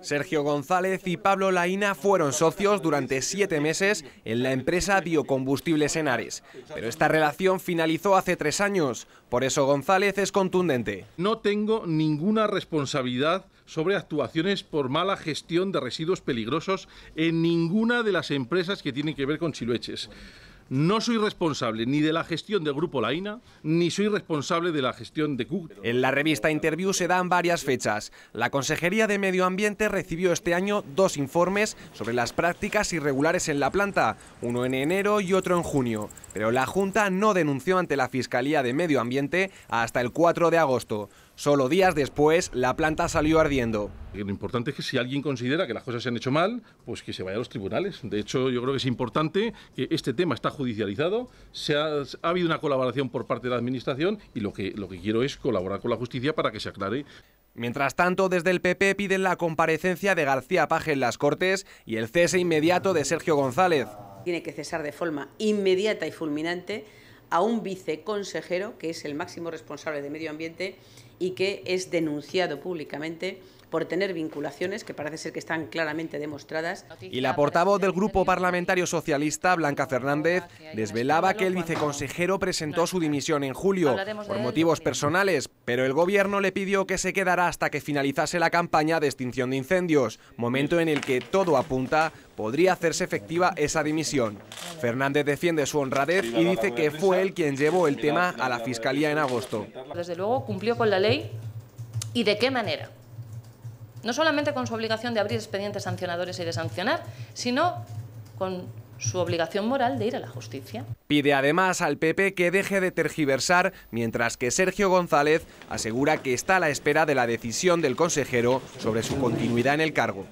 Sergio González y Pablo Laina fueron socios durante siete meses en la empresa Biocombustibles Henares, pero esta relación finalizó hace tres años, por eso González es contundente. No tengo ninguna responsabilidad sobre actuaciones por mala gestión de residuos peligrosos en ninguna de las empresas que tienen que ver con Silueches. No soy responsable ni de la gestión del grupo Laina, ni soy responsable de la gestión de Google. En la revista Interview se dan varias fechas. La Consejería de Medio Ambiente recibió este año dos informes sobre las prácticas irregulares en la planta, uno en enero y otro en junio. Pero la Junta no denunció ante la Fiscalía de Medio Ambiente hasta el 4 de agosto. Solo días después, la planta salió ardiendo. Lo importante es que si alguien considera que las cosas se han hecho mal, pues que se vaya a los tribunales. De hecho, yo creo que es importante que este tema está judicializado, se ha, habido una colaboración por parte de la Administración y lo que, lo que quiero es colaborar con la justicia para que se aclare. Mientras tanto, desde el PP piden la comparecencia de García Paje en las Cortes y el cese inmediato de Sergio González. Tiene que cesar de forma inmediata y fulminante a un viceconsejero que es el máximo responsable de medio ambiente y que es denunciado públicamente por tener vinculaciones que parece ser que están claramente demostradas. Y la portavoz del Grupo Parlamentario Socialista, Blanca Fernández, desvelaba que el viceconsejero presentó su dimisión en julio por motivos personales, pero el gobierno le pidió que se quedara hasta que finalizase la campaña de extinción de incendios, momento en el que todo apunta podría hacerse efectiva esa dimisión. Fernández defiende su honradez y dice que fue él quien llevó el tema a la Fiscalía en agosto. Desde luego cumplió con la ley y de qué manera. No solamente con su obligación de abrir expedientes sancionadores y de sancionar, sino con su obligación moral de ir a la justicia. Pide además al PP que deje de tergiversar, mientras que Sergio González asegura que está a la espera de la decisión del consejero sobre su continuidad en el cargo.